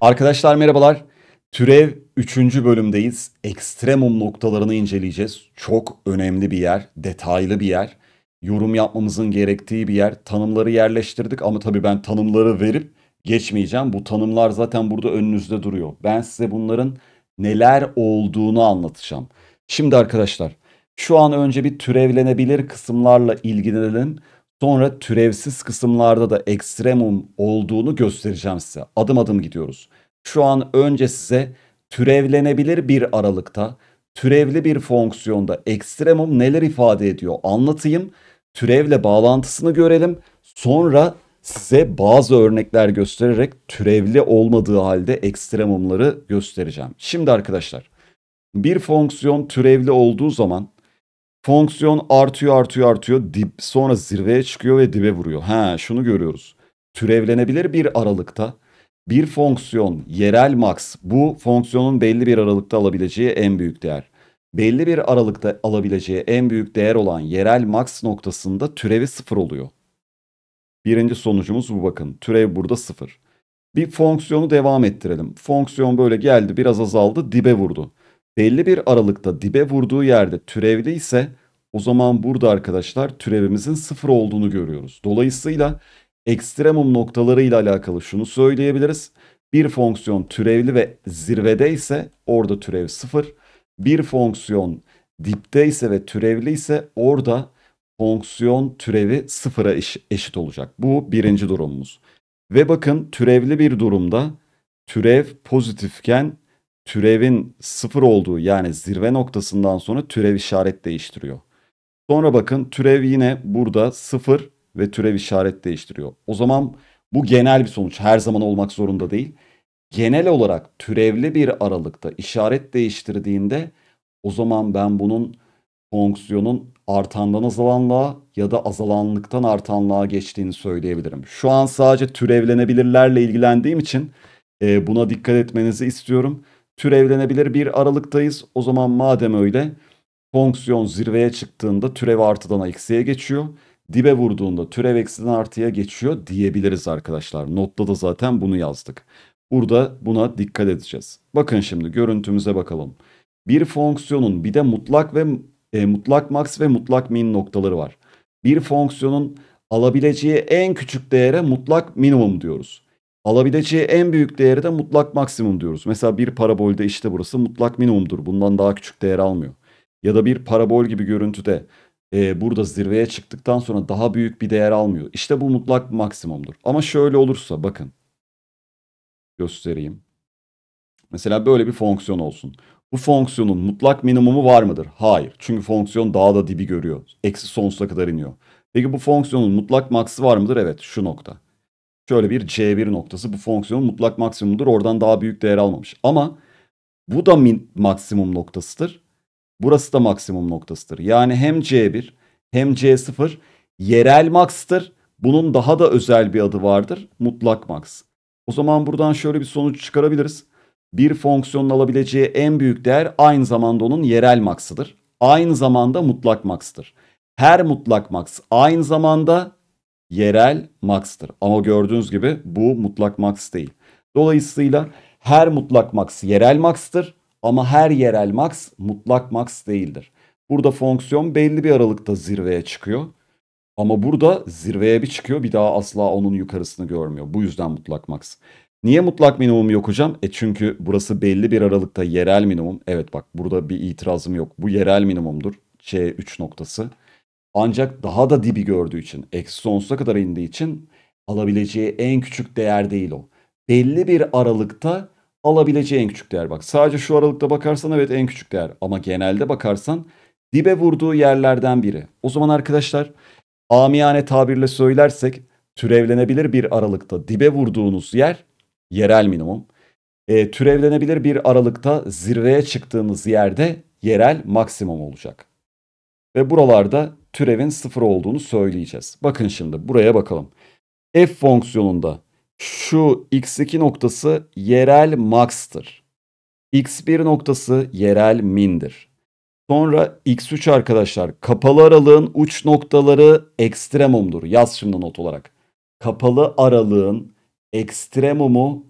Arkadaşlar merhabalar. Türev 3. bölümdeyiz. Ekstremum noktalarını inceleyeceğiz. Çok önemli bir yer, detaylı bir yer. Yorum yapmamızın gerektiği bir yer. Tanımları yerleştirdik ama tabii ben tanımları verip geçmeyeceğim. Bu tanımlar zaten burada önünüzde duruyor. Ben size bunların neler olduğunu anlatacağım. Şimdi arkadaşlar şu an önce bir türevlenebilir kısımlarla ilgilenelim. Sonra türevsiz kısımlarda da ekstremum olduğunu göstereceğim size. Adım adım gidiyoruz. Şu an önce size türevlenebilir bir aralıkta türevli bir fonksiyonda ekstremum neler ifade ediyor anlatayım. Türevle bağlantısını görelim. Sonra size bazı örnekler göstererek türevli olmadığı halde ekstremumları göstereceğim. Şimdi arkadaşlar bir fonksiyon türevli olduğu zaman Fonksiyon artıyor artıyor artıyor. Dip, sonra zirveye çıkıyor ve dibe vuruyor. Ha şunu görüyoruz. Türevlenebilir bir aralıkta bir fonksiyon yerel max bu fonksiyonun belli bir aralıkta alabileceği en büyük değer. Belli bir aralıkta alabileceği en büyük değer olan yerel max noktasında türevi sıfır oluyor. Birinci sonucumuz bu bakın. Türev burada sıfır. Bir fonksiyonu devam ettirelim. Fonksiyon böyle geldi biraz azaldı dibe vurdu belli bir aralıkta dibe vurduğu yerde türevli ise o zaman burada arkadaşlar türevimizin sıfır olduğunu görüyoruz. Dolayısıyla ekstremum noktalarıyla alakalı şunu söyleyebiliriz. Bir fonksiyon türevli ve zirvede ise orada türev sıfır. Bir fonksiyon dipte ise ve türevli ise orada fonksiyon türevi sıfıra eşit olacak. Bu birinci durumumuz. Ve bakın türevli bir durumda türev pozitifken türevin sıfır olduğu yani zirve noktasından sonra türev işaret değiştiriyor. Sonra bakın türev yine burada sıfır ve türev işaret değiştiriyor. O zaman bu genel bir sonuç her zaman olmak zorunda değil. Genel olarak türevli bir aralıkta işaret değiştirdiğinde o zaman ben bunun fonksiyonun artandan azalanlığa ya da azalanlıktan artanlığa geçtiğini söyleyebilirim. Şu an sadece türevlenebilirlerle ilgilendiğim için e, buna dikkat etmenizi istiyorum türevlenebilir bir aralıktayız. O zaman madem öyle fonksiyon zirveye çıktığında türev artıdan eksiye geçiyor. Dibe vurduğunda türev eksiden artıya geçiyor diyebiliriz arkadaşlar. Notta da zaten bunu yazdık. Burada buna dikkat edeceğiz. Bakın şimdi görüntümüze bakalım. Bir fonksiyonun bir de mutlak ve e, mutlak max ve mutlak min noktaları var. Bir fonksiyonun alabileceği en küçük değere mutlak minimum diyoruz. Alabileceği en büyük değeri de mutlak maksimum diyoruz. Mesela bir parabolde işte burası mutlak minimumdur. Bundan daha küçük değer almıyor. Ya da bir parabol gibi görüntüde e, burada zirveye çıktıktan sonra daha büyük bir değer almıyor. İşte bu mutlak maksimumdur. Ama şöyle olursa bakın göstereyim. Mesela böyle bir fonksiyon olsun. Bu fonksiyonun mutlak minimumu var mıdır? Hayır. Çünkü fonksiyon daha da dibi görüyor. Eksi sonsuza kadar iniyor. Peki bu fonksiyonun mutlak maksı var mıdır? Evet şu nokta şöyle bir C1 noktası. Bu fonksiyonun mutlak maksimumdur. Oradan daha büyük değer almamış. Ama bu da min maksimum noktasıdır. Burası da maksimum noktasıdır. Yani hem C1 hem C0 yerel max'tır. Bunun daha da özel bir adı vardır. Mutlak max. O zaman buradan şöyle bir sonuç çıkarabiliriz. Bir fonksiyonun alabileceği en büyük değer aynı zamanda onun yerel max'ıdır. Aynı zamanda mutlak max'tır. Her mutlak max aynı zamanda yerel max'tır. Ama gördüğünüz gibi bu mutlak max değil. Dolayısıyla her mutlak max yerel max'tır ama her yerel max mutlak max değildir. Burada fonksiyon belli bir aralıkta zirveye çıkıyor. Ama burada zirveye bir çıkıyor bir daha asla onun yukarısını görmüyor. Bu yüzden mutlak max. Niye mutlak minimum yok hocam? E çünkü burası belli bir aralıkta yerel minimum. Evet bak burada bir itirazım yok. Bu yerel minimumdur. C3 noktası. Ancak daha da dibi gördüğü için, eksi sonsuza kadar indiği için alabileceği en küçük değer değil o. Belli bir aralıkta alabileceği en küçük değer. Bak sadece şu aralıkta bakarsan evet en küçük değer. Ama genelde bakarsan dibe vurduğu yerlerden biri. O zaman arkadaşlar amiyane tabirle söylersek türevlenebilir bir aralıkta dibe vurduğunuz yer yerel minimum. E, türevlenebilir bir aralıkta zirveye çıktığınız yerde yerel maksimum olacak. Ve buralarda türevin sıfır olduğunu söyleyeceğiz. Bakın şimdi buraya bakalım. F fonksiyonunda şu x2 noktası yerel max'tır. x1 noktası yerel min'dir. Sonra x3 arkadaşlar kapalı aralığın uç noktaları ekstremumdur. Yaz şimdi not olarak. Kapalı aralığın ekstremumu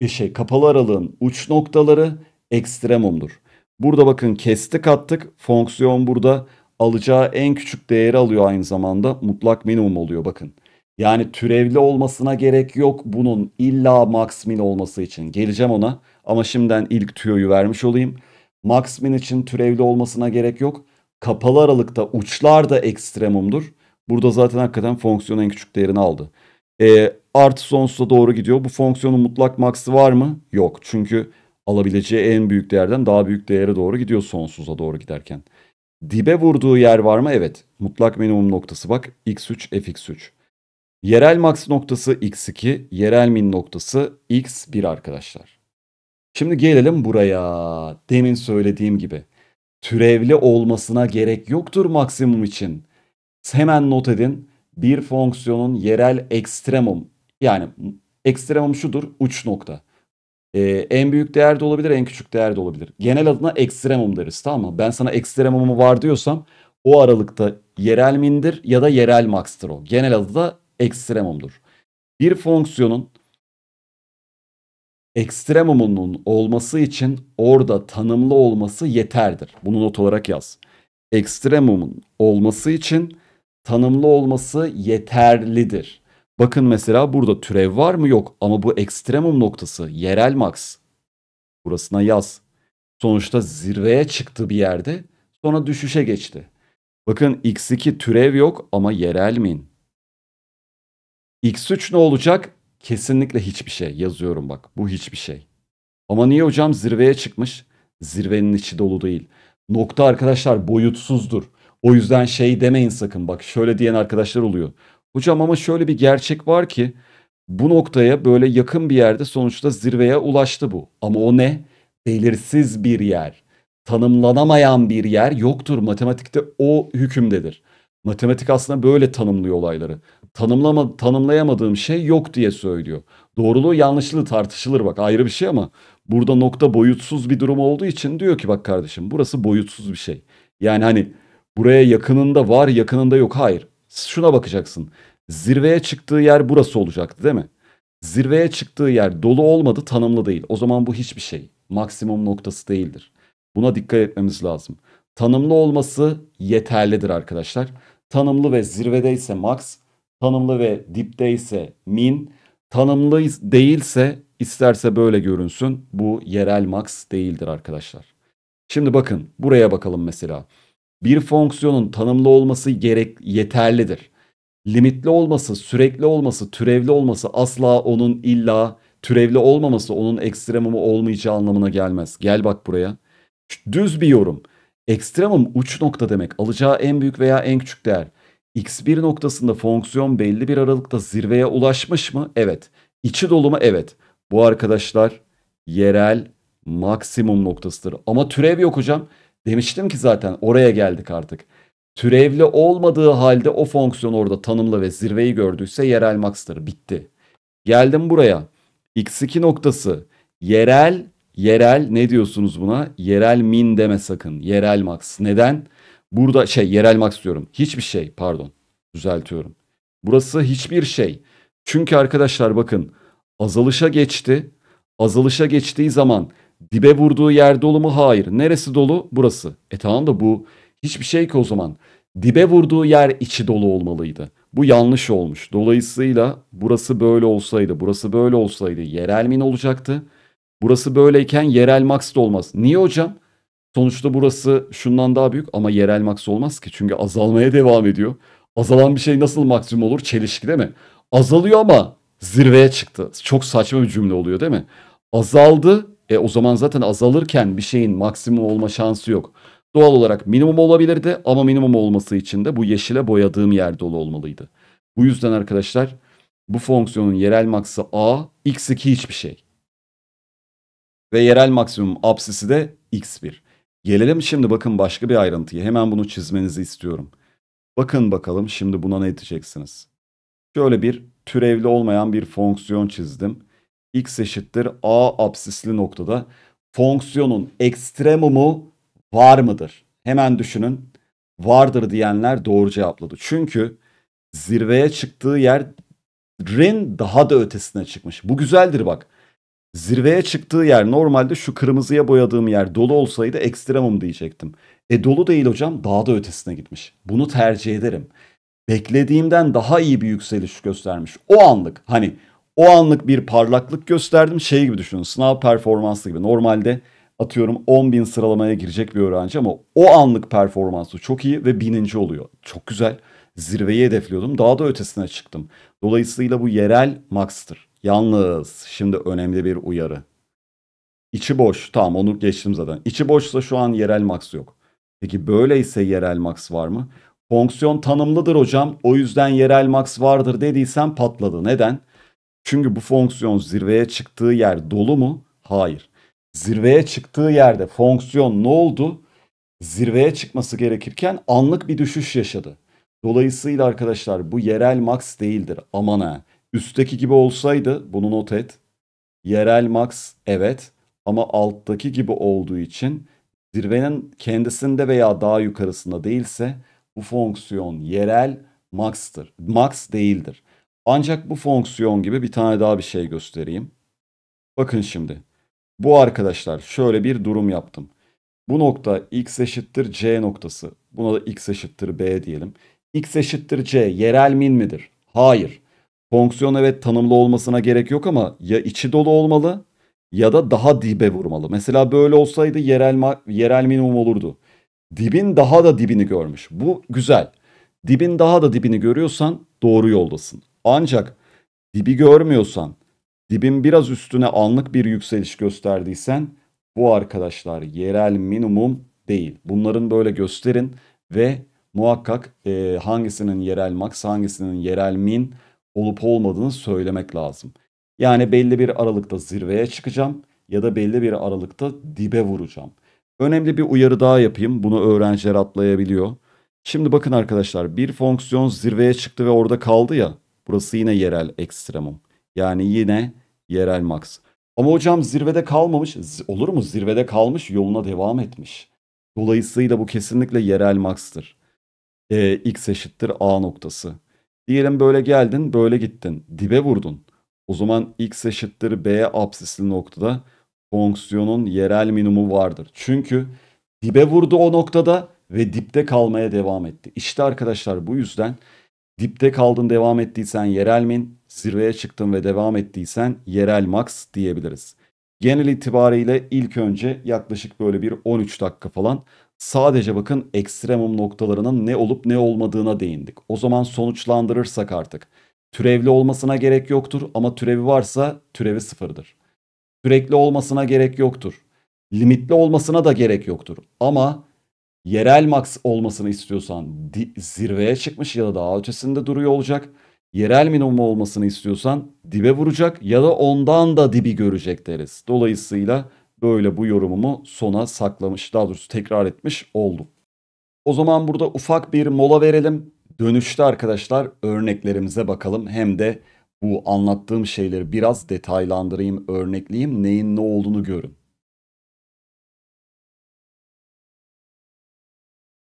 e, şey kapalı aralığın uç noktaları ekstremumdur. Burada bakın kestik attık. Fonksiyon burada alacağı en küçük değeri alıyor aynı zamanda. Mutlak minimum oluyor bakın. Yani türevli olmasına gerek yok bunun illa max min olması için. Geleceğim ona ama şimdiden ilk tüyoyu vermiş olayım. Max min için türevli olmasına gerek yok. Kapalı aralıkta uçlar da ekstremumdur. Burada zaten hakikaten fonksiyonun en küçük değerini aldı. E, artı sonsuza doğru gidiyor. Bu fonksiyonun mutlak maksı var mı? Yok. Çünkü alabileceği en büyük değerden daha büyük değere doğru gidiyor sonsuza doğru giderken. Dibe vurduğu yer var mı? Evet. Mutlak minimum noktası bak. X3, Fx3. Yerel max noktası X2. Yerel min noktası X1 arkadaşlar. Şimdi gelelim buraya. Demin söylediğim gibi. Türevli olmasına gerek yoktur maksimum için. Hemen not edin. Bir fonksiyonun yerel ekstremum yani ekstremum şudur uç nokta. E, en büyük değer de olabilir, en küçük değer de olabilir. Genel adına ekstremum deriz tamam mı? Ben sana ekstremumu var diyorsam o aralıkta yerel mindir ya da yerel max'tır o. Genel adı da ekstremumdur. Bir fonksiyonun ekstremumunun olması için orada tanımlı olması yeterdir. Bunu not olarak yaz. Ekstremumun olması için tanımlı olması yeterlidir. Bakın mesela burada türev var mı? Yok. Ama bu ekstremum noktası. Yerel max. Burasına yaz. Sonuçta zirveye çıktı bir yerde. Sonra düşüşe geçti. Bakın x2 türev yok ama yerel min. x3 ne olacak? Kesinlikle hiçbir şey. Yazıyorum bak. Bu hiçbir şey. Ama niye hocam zirveye çıkmış? Zirvenin içi dolu değil. Nokta arkadaşlar boyutsuzdur. O yüzden şey demeyin sakın. Bak şöyle diyen arkadaşlar oluyor. Hocam ama şöyle bir gerçek var ki bu noktaya böyle yakın bir yerde sonuçta zirveye ulaştı bu. Ama o ne? Belirsiz bir yer. Tanımlanamayan bir yer yoktur. Matematikte o hükümdedir. Matematik aslında böyle tanımlıyor olayları. Tanımlama, tanımlayamadığım şey yok diye söylüyor. Doğruluğu yanlışlığı tartışılır bak ayrı bir şey ama burada nokta boyutsuz bir durum olduğu için diyor ki bak kardeşim burası boyutsuz bir şey. Yani hani buraya yakınında var yakınında yok hayır şuna bakacaksın. Zirveye çıktığı yer burası olacaktı değil mi? Zirveye çıktığı yer dolu olmadı tanımlı değil. O zaman bu hiçbir şey. Maksimum noktası değildir. Buna dikkat etmemiz lazım. Tanımlı olması yeterlidir arkadaşlar. Tanımlı ve zirvede ise max, tanımlı ve ise min, tanımlı değilse isterse böyle görünsün. Bu yerel max değildir arkadaşlar. Şimdi bakın buraya bakalım mesela bir fonksiyonun tanımlı olması gerek yeterlidir. Limitli olması, sürekli olması, türevli olması asla onun illa türevli olmaması onun ekstremumu olmayacağı anlamına gelmez. Gel bak buraya. Düz bir yorum. Ekstremum uç nokta demek. Alacağı en büyük veya en küçük değer. X1 noktasında fonksiyon belli bir aralıkta zirveye ulaşmış mı? Evet. İçi dolu mu? Evet. Bu arkadaşlar yerel maksimum noktasıdır. Ama türev yok hocam. Demiştim ki zaten oraya geldik artık. Türevli olmadığı halde o fonksiyon orada tanımlı ve zirveyi gördüyse yerel max'tır. Bitti. Geldim buraya. X2 noktası yerel yerel ne diyorsunuz buna? Yerel min deme sakın. Yerel max. Neden? Burada şey yerel max diyorum. Hiçbir şey pardon. Düzeltiyorum. Burası hiçbir şey. Çünkü arkadaşlar bakın azalışa geçti. Azalışa geçtiği zaman Dibe vurduğu yer dolu mu? Hayır. Neresi dolu? Burası. E tamam da bu hiçbir şey ki o zaman. Dibe vurduğu yer içi dolu olmalıydı. Bu yanlış olmuş. Dolayısıyla burası böyle olsaydı, burası böyle olsaydı yerel min olacaktı. Burası böyleyken yerel max da olmaz. Niye hocam? Sonuçta burası şundan daha büyük ama yerel max olmaz ki. Çünkü azalmaya devam ediyor. Azalan bir şey nasıl maksimum olur? Çelişki değil mi? Azalıyor ama zirveye çıktı. Çok saçma bir cümle oluyor değil mi? Azaldı e, o zaman zaten azalırken bir şeyin maksimum olma şansı yok. Doğal olarak minimum olabilirdi ama minimum olması için de bu yeşile boyadığım yer dolu olmalıydı. Bu yüzden arkadaşlar bu fonksiyonun yerel maksı a, x2 hiçbir şey. Ve yerel maksimum apsisi de x1. Gelelim şimdi bakın başka bir ayrıntıya. Hemen bunu çizmenizi istiyorum. Bakın bakalım şimdi buna ne edeceksiniz. Şöyle bir türevli olmayan bir fonksiyon çizdim x eşittir a absisli noktada fonksiyonun ekstremumu var mıdır? Hemen düşünün. Vardır diyenler doğru cevapladı. Çünkü zirveye çıktığı yerin daha da ötesine çıkmış. Bu güzeldir bak. Zirveye çıktığı yer normalde şu kırmızıya boyadığım yer dolu olsaydı ekstremum diyecektim. E dolu değil hocam daha da ötesine gitmiş. Bunu tercih ederim. Beklediğimden daha iyi bir yükseliş göstermiş. O anlık hani o anlık bir parlaklık gösterdim. Şey gibi düşünün sınav performansı gibi. Normalde atıyorum 10 bin sıralamaya girecek bir öğrenci ama o anlık performansı çok iyi ve bininci oluyor. Çok güzel. Zirveyi hedefliyordum. Daha da ötesine çıktım. Dolayısıyla bu yerel max'tır. Yalnız şimdi önemli bir uyarı. İçi boş. Tamam onu geçtim zaten. İçi boşsa şu an yerel max yok. Peki böyleyse yerel max var mı? Fonksiyon tanımlıdır hocam. O yüzden yerel max vardır dediysem patladı. Neden? Çünkü bu fonksiyon zirveye çıktığı yer dolu mu? Hayır. Zirveye çıktığı yerde fonksiyon ne oldu? Zirveye çıkması gerekirken anlık bir düşüş yaşadı. Dolayısıyla arkadaşlar bu yerel max değildir. Aman ha. Üstteki gibi olsaydı bunu not et. Yerel max evet ama alttaki gibi olduğu için zirvenin kendisinde veya daha yukarısında değilse bu fonksiyon yerel max'tır. Max değildir. Ancak bu fonksiyon gibi bir tane daha bir şey göstereyim. Bakın şimdi. Bu arkadaşlar şöyle bir durum yaptım. Bu nokta x eşittir c noktası. Buna da x eşittir b diyelim. x eşittir c yerel min midir? Hayır. Fonksiyon evet tanımlı olmasına gerek yok ama ya içi dolu olmalı ya da daha dibe vurmalı. Mesela böyle olsaydı yerel, yerel minimum olurdu. Dibin daha da dibini görmüş. Bu güzel. Dibin daha da dibini görüyorsan doğru yoldasın. Ancak dibi görmüyorsan, dibin biraz üstüne anlık bir yükseliş gösterdiysen bu arkadaşlar yerel minimum değil. Bunların böyle gösterin ve muhakkak e, hangisinin yerel max, hangisinin yerel min olup olmadığını söylemek lazım. Yani belli bir aralıkta zirveye çıkacağım ya da belli bir aralıkta dibe vuracağım. Önemli bir uyarı daha yapayım. Bunu öğrenciler atlayabiliyor. Şimdi bakın arkadaşlar bir fonksiyon zirveye çıktı ve orada kaldı ya. Burası yine yerel ekstremum. Yani yine yerel max. Ama hocam zirvede kalmamış. Olur mu? Zirvede kalmış yoluna devam etmiş. Dolayısıyla bu kesinlikle yerel max'tır. Ee, x eşittir a noktası. Diyelim böyle geldin böyle gittin. Dibe vurdun. O zaman x eşittir b absisli noktada fonksiyonun yerel minimumu vardır. Çünkü dibe vurdu o noktada ve dipte kalmaya devam etti. İşte arkadaşlar bu yüzden Dipte kaldın devam ettiysen yerel min, zirveye çıktın ve devam ettiysen yerel max diyebiliriz. Genel itibariyle ilk önce yaklaşık böyle bir 13 dakika falan sadece bakın ekstremum noktalarının ne olup ne olmadığına değindik. O zaman sonuçlandırırsak artık türevli olmasına gerek yoktur ama türevi varsa türevi sıfırdır. Sürekli olmasına gerek yoktur. Limitli olmasına da gerek yoktur. Ama yerel max olmasını istiyorsan di, zirveye çıkmış ya da daha ötesinde duruyor olacak. Yerel minimum olmasını istiyorsan dibe vuracak ya da ondan da dibi görecek deriz. Dolayısıyla böyle bu yorumumu sona saklamış daha doğrusu tekrar etmiş oldum. O zaman burada ufak bir mola verelim. Dönüşte arkadaşlar örneklerimize bakalım. Hem de bu anlattığım şeyleri biraz detaylandırayım, örnekleyeyim, neyin ne olduğunu görün.